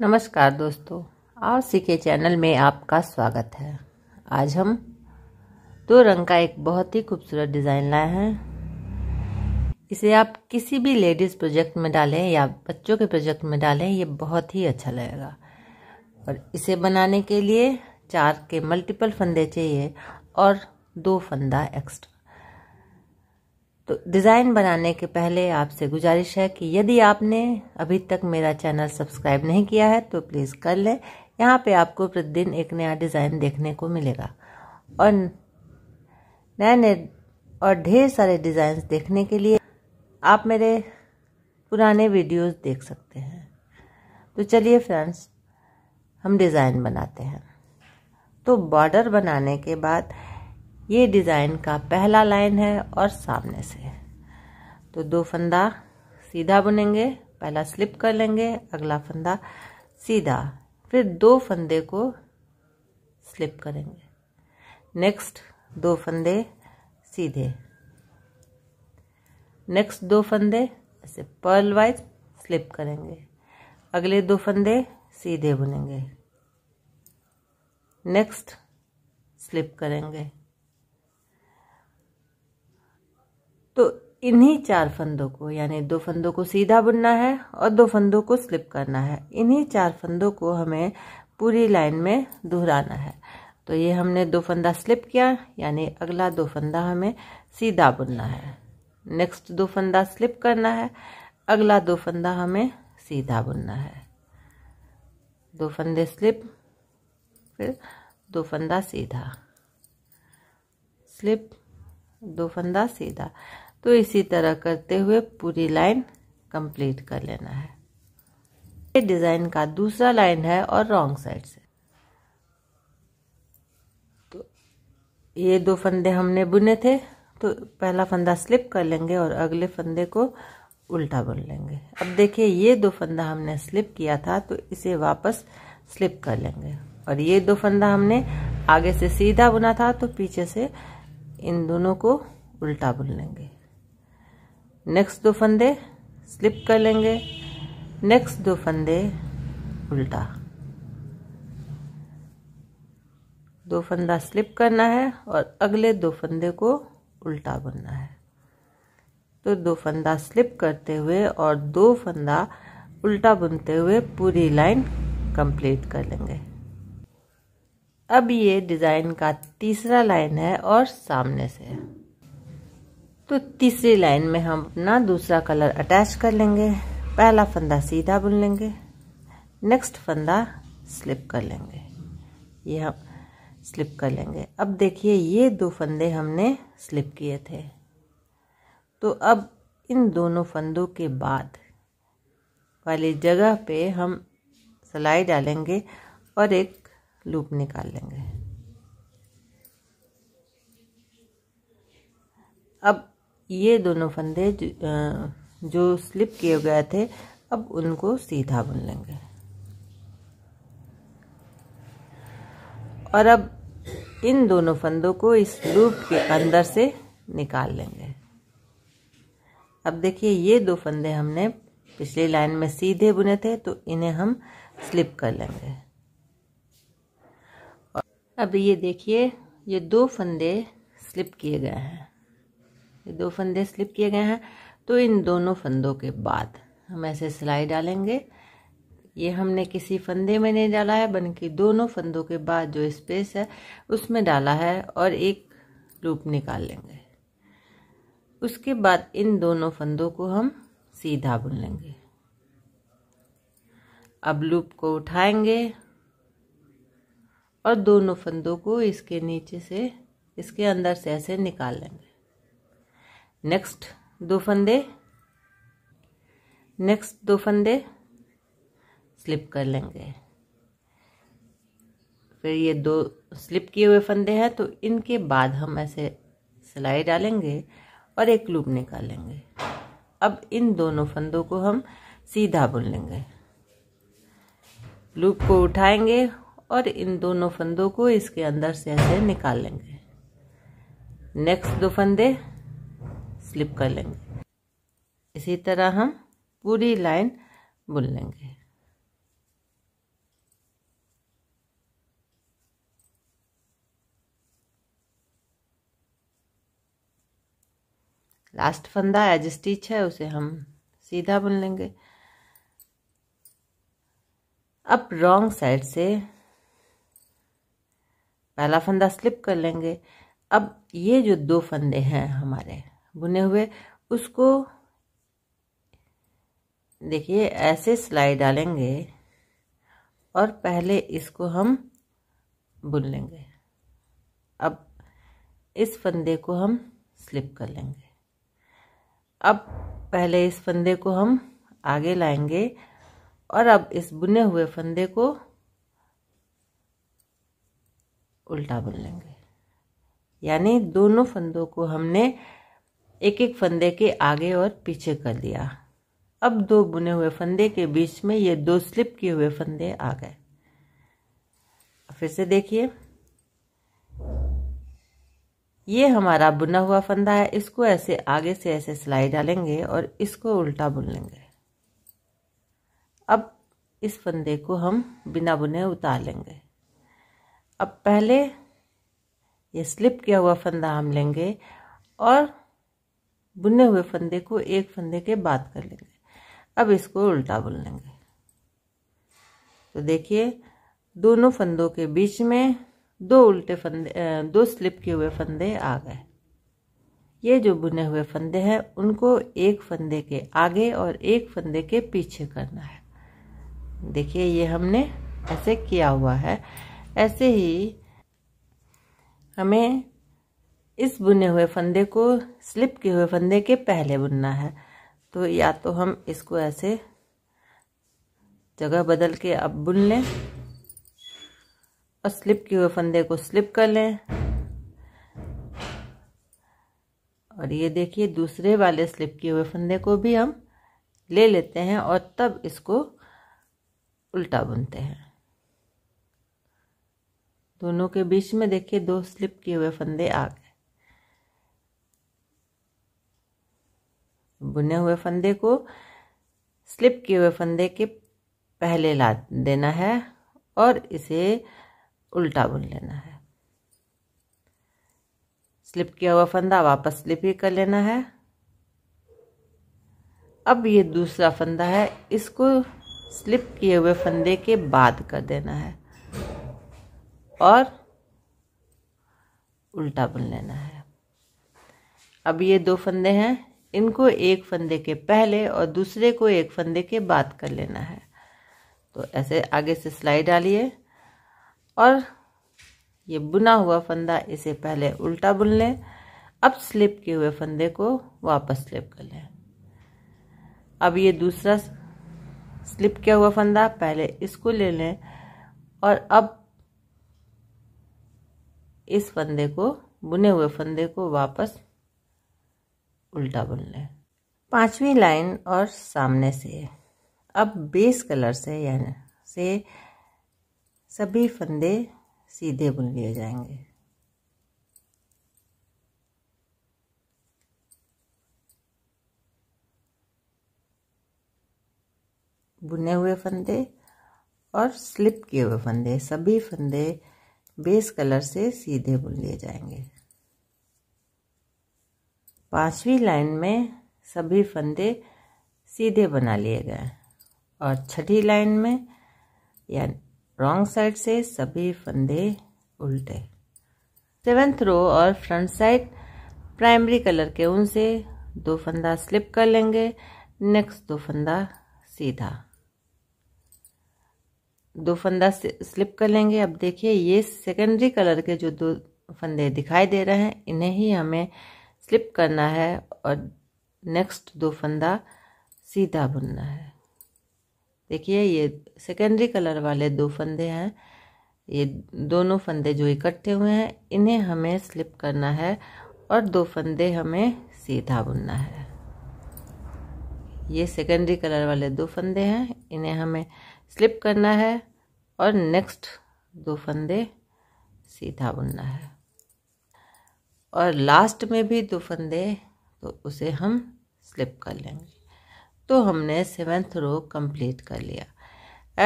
नमस्कार दोस्तों R C के चैनल में आपका स्वागत है आज हम दो रंग का एक बहुत ही खूबसूरत डिज़ाइन लाए हैं इसे आप किसी भी लेडीज़ प्रोजेक्ट में डालें या बच्चों के प्रोजेक्ट में डालें ये बहुत ही अच्छा लगेगा और इसे बनाने के लिए चार के मल्टीपल फंदे चाहिए और दो फंदा एक्स्ट्रा तो डिज़ाइन बनाने के पहले आपसे गुजारिश है कि यदि आपने अभी तक मेरा चैनल सब्सक्राइब नहीं किया है तो प्लीज़ कर लें यहाँ पे आपको प्रतिदिन एक नया डिज़ाइन देखने को मिलेगा और नए नए और ढेर सारे डिज़ाइंस देखने के लिए आप मेरे पुराने वीडियोस देख सकते हैं तो चलिए फ्रेंड्स हम डिज़ाइन बनाते हैं तो बॉर्डर बनाने के बाद ये डिज़ाइन का पहला लाइन है और सामने से तो दो फंदा सीधा बुनेंगे पहला स्लिप कर लेंगे अगला फंदा सीधा फिर दो फंदे को स्लिप करेंगे नेक्स्ट दो फंदे सीधे नेक्स्ट दो फंदे ऐसे पर्ल वाइज स्लिप करेंगे अगले दो फंदे सीधे बुनेंगे नेक्स्ट स्लिप करेंगे इन्हीं चार फंदों को यानी दो फंदों को सीधा बुनना है और दो फंदों को स्लिप करना है इन्हीं चार फंदों को हमें पूरी लाइन में दोहराना है तो ये हमने दो फंदा स्लिप किया यानी अगला दो फंदा हमें सीधा बुनना है नेक्स्ट दो फंदा स्लिप करना है अगला दो फंदा हमें सीधा बुनना है दो फंदे स्लिप फिर दो फंदा सीधा स्लिप दो फंदा सीधा तो इसी तरह करते हुए पूरी लाइन कंप्लीट कर लेना है ये डिज़ाइन का दूसरा लाइन है और रॉन्ग साइड से तो ये दो फंदे हमने बुने थे तो पहला फंदा स्लिप कर लेंगे और अगले फंदे को उल्टा बुन लेंगे अब देखिए ये दो फंदा हमने स्लिप किया था तो इसे वापस स्लिप कर लेंगे और ये दो फंदा हमने आगे से सीधा बुना था तो पीछे से इन दोनों को उल्टा बुन लेंगे नेक्स्ट दो फंदे स्लिप कर लेंगे नेक्स्ट दो फंदे उल्टा दो फंदा स्लिप करना है और अगले दो फंदे को उल्टा बुनना है तो दो फंदा स्लिप करते हुए और दो फंदा उल्टा बुनते हुए पूरी लाइन कंप्लीट कर लेंगे अब ये डिज़ाइन का तीसरा लाइन है और सामने से है तो तीसरी लाइन में हम अपना दूसरा कलर अटैच कर लेंगे पहला फंदा सीधा बुन लेंगे नेक्स्ट फंदा स्लिप कर लेंगे ये हम स्लिप कर लेंगे अब देखिए ये दो फंदे हमने स्लिप किए थे तो अब इन दोनों फंदों के बाद वाली जगह पे हम सिलाई डालेंगे और एक लूप निकाल लेंगे अब ये दोनों फंदे जो, स्लिप किए गए थे अब उनको सीधा बुन लेंगे और अब इन दोनों फंदों को इस लूप के अंदर से निकाल लेंगे अब देखिए ये दो फंदे हमने पिछली लाइन में सीधे बुने थे तो इन्हें हम स्लिप कर लेंगे अब ये देखिए ये दो फंदे स्लिप किए गए हैं ये दो फंदे स्लिप किए गए हैं तो इन दोनों फंदों के बाद हम ऐसे सिलाई डालेंगे ये हमने किसी फंदे में नहीं डाला है बल्कि दोनों फंदों के बाद जो स्पेस है उसमें डाला है और एक लूप निकाल लेंगे उसके बाद इन दोनों फंदों को हम सीधा बुन लेंगे अब लूप को उठाएंगे और दोनों फंदों को इसके नीचे से इसके अंदर से ऐसे निकाल लेंगे नेक्स्ट दो फंदे नेक्स्ट दो फंदे स्लिप कर लेंगे फिर ये दो स्लिप किए हुए फंदे हैं तो इनके बाद हम ऐसे सिलाई डालेंगे और एक लूप निकालेंगे अब इन दोनों फंदों को हम सीधा बुन लेंगे लूप को उठाएंगे और इन दोनों फंदों को इसके अंदर से ऐसे निकाल लेंगे नेक्स्ट दो फंदे स्लिप कर लेंगे इसी तरह हम पूरी लाइन बुन लेंगे लास्ट फंदा एज स्टिच है उसे हम सीधा बुन लेंगे अब रॉन्ग साइड से पहला फंदा स्लिप कर लेंगे अब ये जो दो फंदे हैं हमारे बुने हुए उसको देखिए ऐसे सिलाई डालेंगे और पहले इसको हम बुन लेंगे अब इस फंदे को हम स्लिप कर लेंगे अब पहले इस फंदे को हम आगे लाएंगे और अब इस बुने हुए फंदे को उल्टा बुन लेंगे यानी दोनों फंदों को हमने एक एक फंदे के आगे और पीछे कर लिया अब दो बुने हुए फंदे के बीच में ये दो स्लिप किए हुए फंदे आ गए फिर से देखिए ये हमारा बुना हुआ फंदा है इसको ऐसे आगे से ऐसे सिलाई डालेंगे और इसको उल्टा बुन लेंगे अब इस फंदे को हम बिना बुने उतार लेंगे अब पहले ये स्लिप किया हुआ फंदा हम लेंगे और बुने हुए फंदे को एक फंदे के बाद कर लेंगे अब इसको उल्टा बुन लेंगे तो देखिए दोनों फंदों के बीच में दो उल्टे फंदे दो स्लिप किए हुए फंदे आ गए ये जो बुने हुए फंदे हैं उनको एक फंदे के आगे और एक फंदे के पीछे करना है देखिए ये हमने ऐसे किया हुआ है ऐसे ही हमें इस बुने हुए फंदे को स्लिप किए हुए फंदे के पहले बुनना है तो या तो हम इसको ऐसे जगह बदल के अब बुन लें और स्लिप किए हुए फंदे को स्लिप कर लें और ये देखिए दूसरे वाले स्लिप किए हुए फंदे को भी हम ले लेते हैं और तब इसको उल्टा बुनते हैं दोनों के बीच में देखिए दो स्लिप किए हुए फंदे आ गए बुने हुए फंदे को स्लिप किए हुए फंदे के पहले ला देना है और इसे उल्टा बुन लेना है स्लिप किया हुआ फंदा वापस स्लिप ही कर लेना है अब ये दूसरा फंदा है इसको स्लिप किए हुए फंदे के बाद कर देना है और उल्टा बुन लेना है अब ये दो फंदे हैं इनको एक फंदे के पहले और दूसरे को एक फंदे के बाद कर लेना है तो ऐसे आगे से सिलाई डालिए और ये बुना हुआ फंदा इसे पहले उल्टा बुन लें अब स्लिप किए हुए फंदे को वापस स्लिप कर लें अब ये दूसरा स्लिप किया हुआ फंदा पहले इसको ले लें और अब इस फंदे को बुने हुए फंदे को वापस उल्टा बुन लें पांचवी लाइन और सामने से अब बेस कलर से यानी से सभी फंदे सीधे बुन लिए जाएंगे बुने हुए फंदे और स्लिप किए हुए फंदे सभी फंदे बेस कलर से सीधे बुन लिए जाएंगे पांचवी लाइन में सभी फंदे सीधे बना लिए गए और छठी लाइन में या रॉन्ग साइड से सभी फंदे उल्टे सेवेंथ रो और फ्रंट साइड प्राइमरी कलर के ऊन से दो फंदा स्लिप कर लेंगे नेक्स्ट दो फंदा सीधा दो फंदा स्लिप कर लेंगे अब देखिए ये सेकेंडरी कलर के जो दो फंदे दिखाई दे रहे हैं इन्हें ही हमें स्लिप करना है और नेक्स्ट दो फंदा सीधा बुनना है देखिए ये सेकेंडरी कलर वाले दो फंदे हैं ये दोनों फंदे जो इकट्ठे हुए हैं इन्हें हमें स्लिप करना है और दो फंदे हमें सीधा बुनना है ये सेकेंडरी कलर वाले दो फंदे हैं इन्हें हमें स्लिप करना है और नेक्स्ट दो फंदे सीधा बुनना है और लास्ट में भी दो फंदे तो उसे हम स्लिप कर लेंगे तो हमने सेवेंथ रो कंप्लीट कर लिया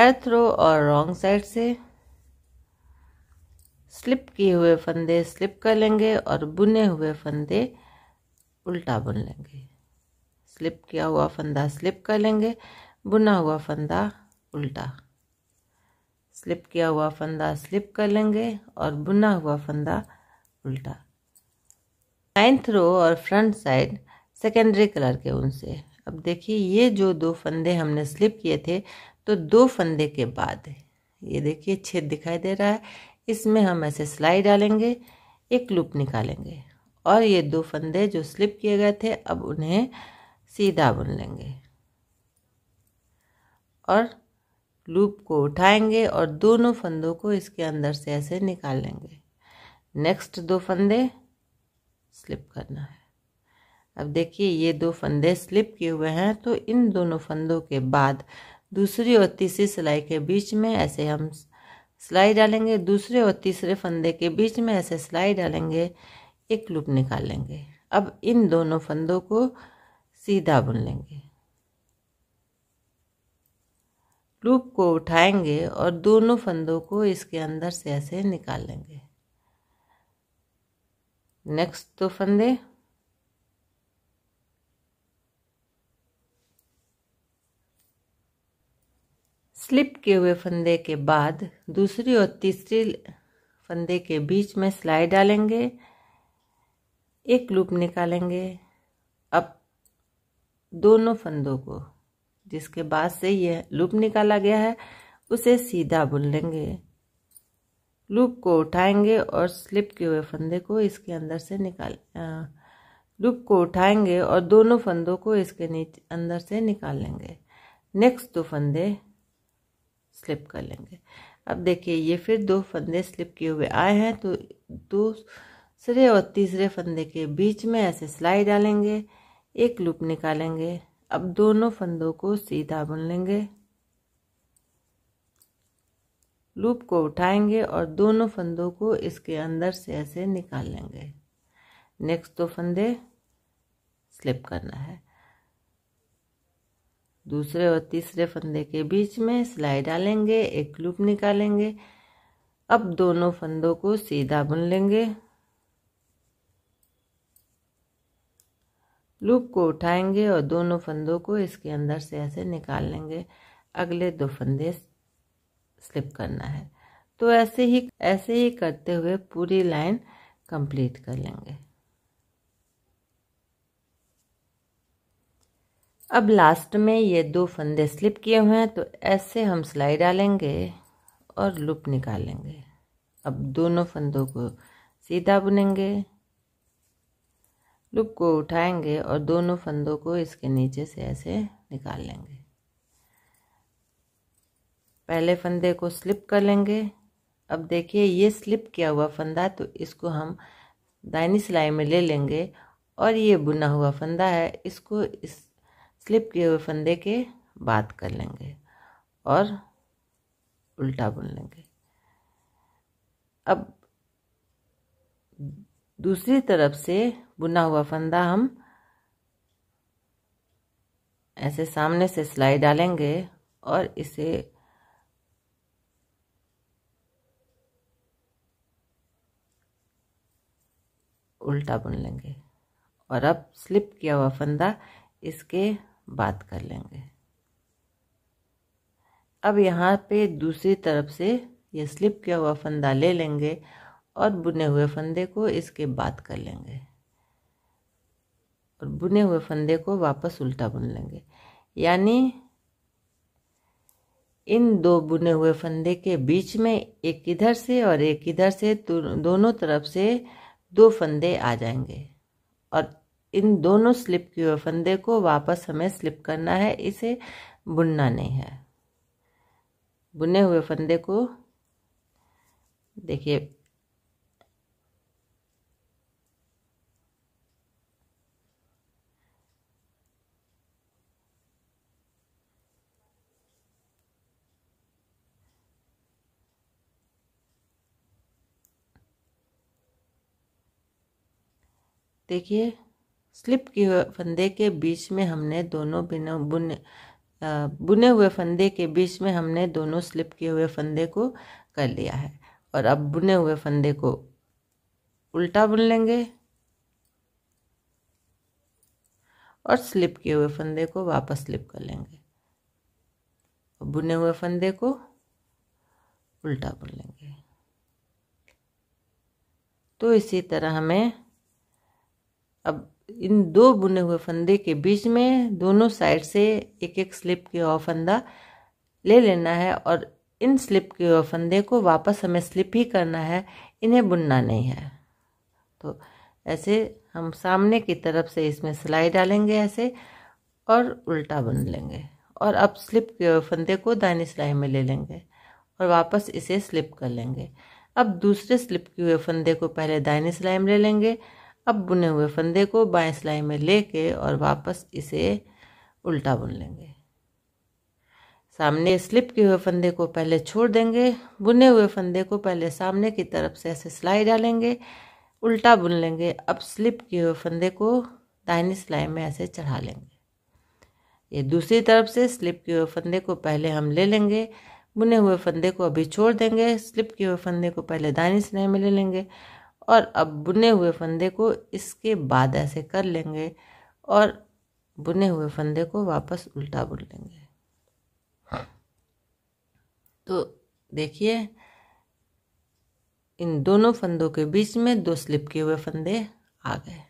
एर्थ रो और रॉन्ग साइड से स्लिप किए हुए फंदे स्लिप कर लेंगे और बुने हुए फंदे उल्टा बुन लेंगे स्लिप किया हुआ फंदा स्लिप कर लेंगे बुना हुआ फंदा उल्टा स्लिप किया हुआ फंदा स्लिप कर लेंगे और बुना हुआ फंदा उल्टा नाइन्थ रो और फ्रंट साइड सेकेंडरी कलर के उनसे से अब देखिए ये जो दो फंदे हमने स्लिप किए थे तो दो फंदे के बाद ये देखिए छेद दिखाई दे रहा है इसमें हम ऐसे सिलाई डालेंगे एक लूप निकालेंगे और ये दो फंदे जो स्लिप किए गए थे अब उन्हें सीधा बुन लेंगे और लूप को उठाएंगे और दोनों फंदों को इसके अंदर से ऐसे निकाल लेंगे नेक्स्ट दो फंदे स्लिप करना है अब देखिए ये दो फंदे स्लिप किए हुए हैं तो इन दोनों फंदों के बाद दूसरी और तीसरी सिलाई के बीच में ऐसे हम सिलाई डालेंगे दूसरे और तीसरे फंदे के बीच में ऐसे सिलाई डालेंगे एक लूप निकाल लेंगे अब इन दोनों फंदों को सीधा बुन लेंगे लूप को उठाएंगे और दोनों फंदों को इसके अंदर से ऐसे निकाल लेंगे नेक्स्ट दो फंदे स्लिप किए हुए फंदे के बाद दूसरी और तीसरी फंदे के बीच में सिलाई डालेंगे एक लूप निकालेंगे अब दोनों फंदों को जिसके बाद से यह लूप निकाला गया है उसे सीधा बुन लेंगे लूप को उठाएंगे और स्लिप किए हुए फंदे को इसके अंदर से निकाल लूप को उठाएंगे और दोनों फंदों को इसके नीचे अंदर से निकाल लेंगे नेक्स्ट दो फंदे स्लिप कर लेंगे अब देखिए ये फिर दो फंदे स्लिप किए हुए आए हैं तो दूसरे और तीसरे फंदे के बीच में ऐसे सिलाई डालेंगे एक लूप निकालेंगे अब दोनों फंदों को सीधा बुन लेंगे लूप को उठाएंगे और दोनों फंदों को इसके अंदर से ऐसे निकाल लेंगे नेक्स्ट दो फंदे स्लिप करना है दूसरे और तीसरे फंदे के बीच में सिलाई डालेंगे एक लूप निकालेंगे अब दोनों फंदों को सीधा बुन लेंगे लूप को उठाएंगे और दोनों फंदों को इसके अंदर से ऐसे निकाल लेंगे अगले दो फंदे स्लिप करना है तो ऐसे ही ऐसे ही करते हुए पूरी लाइन कंप्लीट कर लेंगे अब लास्ट में ये दो फंदे स्लिप किए हुए हैं तो ऐसे हम सिलाई डालेंगे और लूप निकालेंगे अब दोनों फंदों को सीधा बुनेंगे लूप को उठाएंगे और दोनों फंदों को इसके नीचे से ऐसे निकाल लेंगे पहले फंदे को स्लिप कर लेंगे अब देखिए ये स्लिप किया हुआ फंदा तो इसको हम दाइनी सिलाई में ले लेंगे और ये बुना हुआ फंदा है इसको इस स्लिप किए हुए फंदे के बाद कर लेंगे और उल्टा बुन लेंगे अब दूसरी तरफ से बुना हुआ फंदा हम ऐसे सामने से सिलाई डालेंगे और इसे उल्टा बुन लेंगे और अब स्लिप किया हुआ फंदा इसके बाद कर लेंगे अब यहाँ पे दूसरी तरफ से ये स्लिप किया हुआ फंदा ले लेंगे और बुने हुए फंदे को इसके बाद कर लेंगे और बुने हुए फंदे को वापस उल्टा बुन लेंगे यानी इन दो बुने हुए फंदे के बीच में एक इधर से और एक इधर से दोनों तरफ से दो फंदे आ जाएंगे और इन दोनों स्लिप किए हुए फंदे को वापस हमें स्लिप करना है इसे बुनना नहीं है बुने हुए फंदे को देखिए देखिए स्लिप किए फंदे के बीच में हमने दोनों बिना बुने बुने हुए फंदे के बीच में हमने दोनों स्लिप किए हुए फंदे को कर लिया है और अब बुने हुए फंदे को उल्टा बुन लेंगे और स्लिप किए हुए फंदे को वापस स्लिप कर लेंगे बुने हुए फंदे को उल्टा बुन लेंगे तो इसी तरह हमें अब इन दो बुने हुए फंदे के बीच में दोनों साइड से एक एक स्लिप के हुआ फंदा ले लेना है और इन स्लिप के और फंदे को वापस हमें स्लिप ही करना है इन्हें बुनना नहीं है तो ऐसे हम सामने की तरफ से इसमें सिलाई डालेंगे ऐसे और उल्टा बुन लेंगे और अब स्लिप के हुए फंदे को दाइनी सिलाई में ले लेंगे और वापस इसे स्लिप कर लेंगे अब दूसरे स्लिप के हुए फंदे को पहले दाहिनी सिलाई में ले लेंगे ले अब बुने हुए फंदे को बाएं सिलाई में लेके और वापस इसे उल्टा बुन लेंगे सामने स्लिप किए हुए फंदे को पहले छोड़ देंगे बुने हुए फंदे को पहले सामने की तरफ से ऐसे सिलाई डालेंगे उल्टा बुन लेंगे अब स्लिप किए हुए फंदे को दाहिनी सिलाई में ऐसे चढ़ा लेंगे ये दूसरी तरफ से स्लिप किए हुए फंदे को पहले हम ले लेंगे बुने हुए फंदे को अभी छोड़ देंगे स्लिप किए हुए फंदे को पहले दाहिनी सिलाई में ले लेंगे और अब बुने हुए फंदे को इसके बाद ऐसे कर लेंगे और बुने हुए फंदे को वापस उल्टा बुन लेंगे तो देखिए इन दोनों फंदों के बीच में दो स्लिप किए हुए फंदे आ गए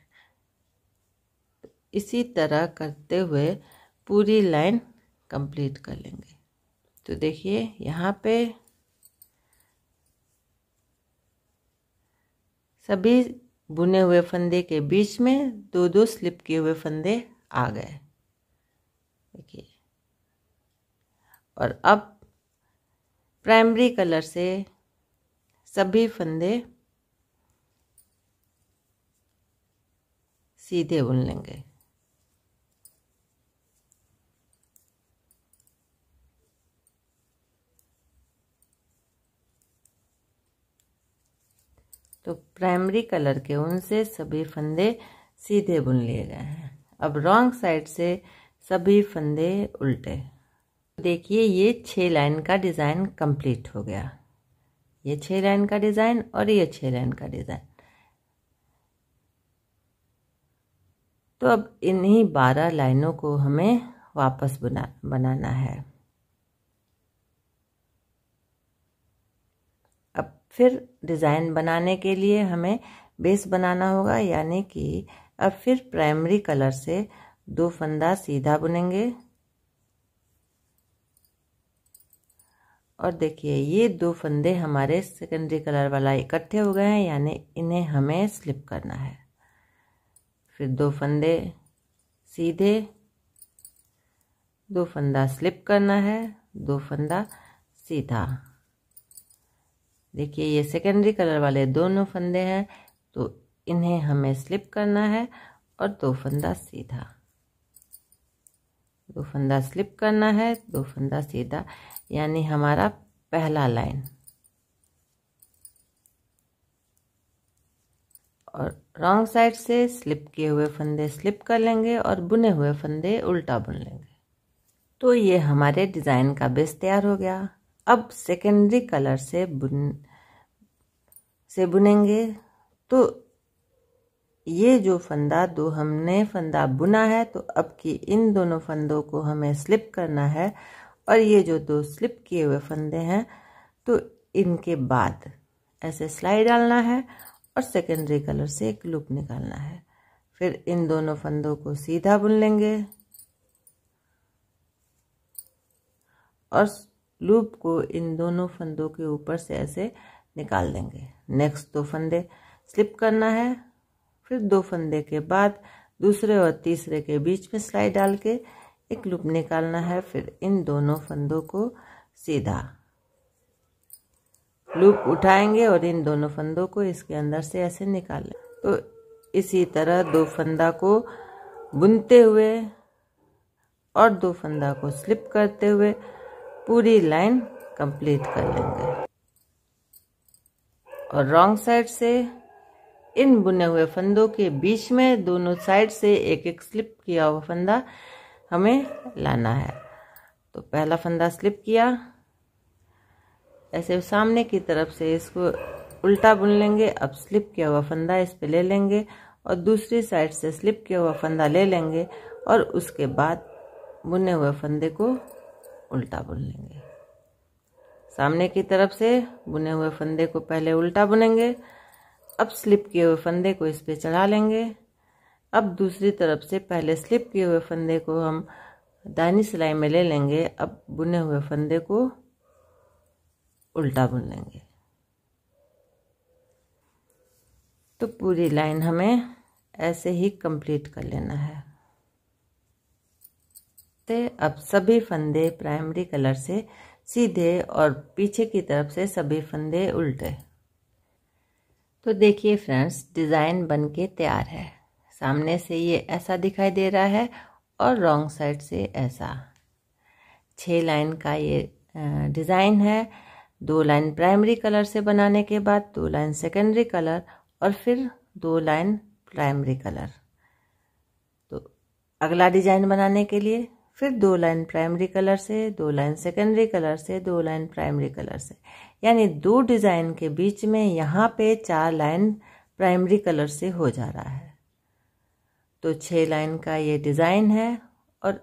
इसी तरह करते हुए पूरी लाइन कंप्लीट कर लेंगे तो देखिए यहाँ पे सभी बुने हुए फंदे के बीच में दो दो स्लिप किए हुए फंदे आ गए देखिए और अब प्राइमरी कलर से सभी फंदे सीधे बुन लेंगे तो प्राइमरी कलर के ऊन से सभी फंदे सीधे बुन लिए गए हैं अब रॉन्ग साइड से सभी फंदे उल्टे देखिए ये छः लाइन का डिज़ाइन कंप्लीट हो गया ये छः लाइन का डिज़ाइन और ये छः लाइन का डिज़ाइन तो अब इन्हीं बारह लाइनों को हमें वापस बना बनाना है अब फिर डिज़ाइन बनाने के लिए हमें बेस बनाना होगा यानी कि अब फिर प्राइमरी कलर से दो फंदा सीधा बुनेंगे और देखिए ये दो फंदे हमारे सेकेंडरी कलर वाला इकट्ठे हो गए हैं यानी इन्हें हमें स्लिप करना है फिर दो फंदे सीधे दो फंदा स्लिप करना है दो फंदा सीधा देखिए ये सेकेंडरी कलर वाले दोनों फंदे हैं तो इन्हें हमें स्लिप करना है और दो फंदा सीधा दो फंदा स्लिप करना है दो फंदा सीधा यानी हमारा पहला लाइन और रॉन्ग साइड से स्लिप किए हुए फंदे स्लिप कर लेंगे और बुने हुए फंदे उल्टा बुन लेंगे तो ये हमारे डिज़ाइन का बेस तैयार हो गया अब सेकेंडरी कलर से बुन से बुनेंगे तो ये जो फंदा दो हमने फंदा बुना है तो अब की इन दोनों फंदों को हमें स्लिप करना है और ये जो दो स्लिप किए हुए फंदे हैं तो इनके बाद ऐसे सिलाई डालना है और सेकेंडरी कलर से एक लूप निकालना है फिर इन दोनों फंदों को सीधा बुन लेंगे और लूप को इन दोनों फंदों के ऊपर से ऐसे निकाल देंगे नेक्स्ट दो फंदे स्लिप करना है फिर दो फंदे के बाद दूसरे और तीसरे के बीच में सिलाई डाल के एक लूप निकालना है फिर इन दोनों फंदों को सीधा लूप उठाएंगे और इन दोनों फंदों को इसके अंदर से ऐसे लें तो इसी तरह दो फंदा को बुनते हुए और दो फंदा को स्लिप करते हुए पूरी लाइन कंप्लीट कर लेंगे और रॉन्ग साइड से इन बुने हुए फंदों के बीच में दोनों साइड से एक एक स्लिप किया हुआ फंदा हमें लाना है तो पहला फंदा स्लिप किया ऐसे सामने की तरफ से इसको उल्टा बुन लेंगे अब स्लिप किया हुआ फंदा इस पे ले लेंगे और दूसरी साइड से स्लिप किया हुआ फंदा ले लेंगे और उसके बाद बुने हुए फंदे को उल्टा बुन लेंगे सामने की तरफ से बुने हुए फंदे को पहले उल्टा बुनेंगे अब स्लिप किए हुए फंदे को इस पे चढ़ा लेंगे अब दूसरी तरफ से पहले स्लिप किए हुए फंदे को हम दाइनी सिलाई में ले लेंगे अब बुने हुए फंदे को उल्टा बुन लेंगे तो पूरी लाइन हमें ऐसे ही कंप्लीट कर लेना है सकते अब सभी फंदे प्राइमरी कलर से सीधे और पीछे की तरफ से सभी फंदे उल्टे तो देखिए फ्रेंड्स डिज़ाइन बन के तैयार है सामने से ये ऐसा दिखाई दे रहा है और रॉन्ग साइड से ऐसा छः लाइन का ये डिज़ाइन है दो लाइन प्राइमरी कलर से बनाने के बाद दो लाइन सेकेंडरी कलर और फिर दो लाइन प्राइमरी कलर तो अगला डिज़ाइन बनाने के लिए फिर दो लाइन प्राइमरी कलर से दो लाइन सेकेंडरी कलर से दो लाइन प्राइमरी कलर से यानी दो डिज़ाइन के बीच में यहाँ पे चार लाइन प्राइमरी कलर से हो जा रहा है तो छः लाइन का ये डिज़ाइन है और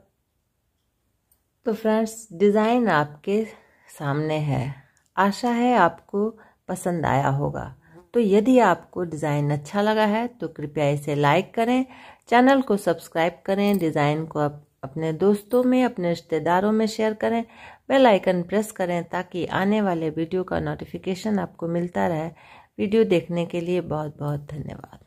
तो फ्रेंड्स डिज़ाइन आपके सामने है आशा है आपको पसंद आया होगा तो यदि आपको डिज़ाइन अच्छा लगा है तो कृपया इसे लाइक करें चैनल को सब्सक्राइब करें डिज़ाइन को आप अपने दोस्तों में अपने रिश्तेदारों में शेयर करें बेल आइकन प्रेस करें ताकि आने वाले वीडियो का नोटिफिकेशन आपको मिलता रहे वीडियो देखने के लिए बहुत बहुत धन्यवाद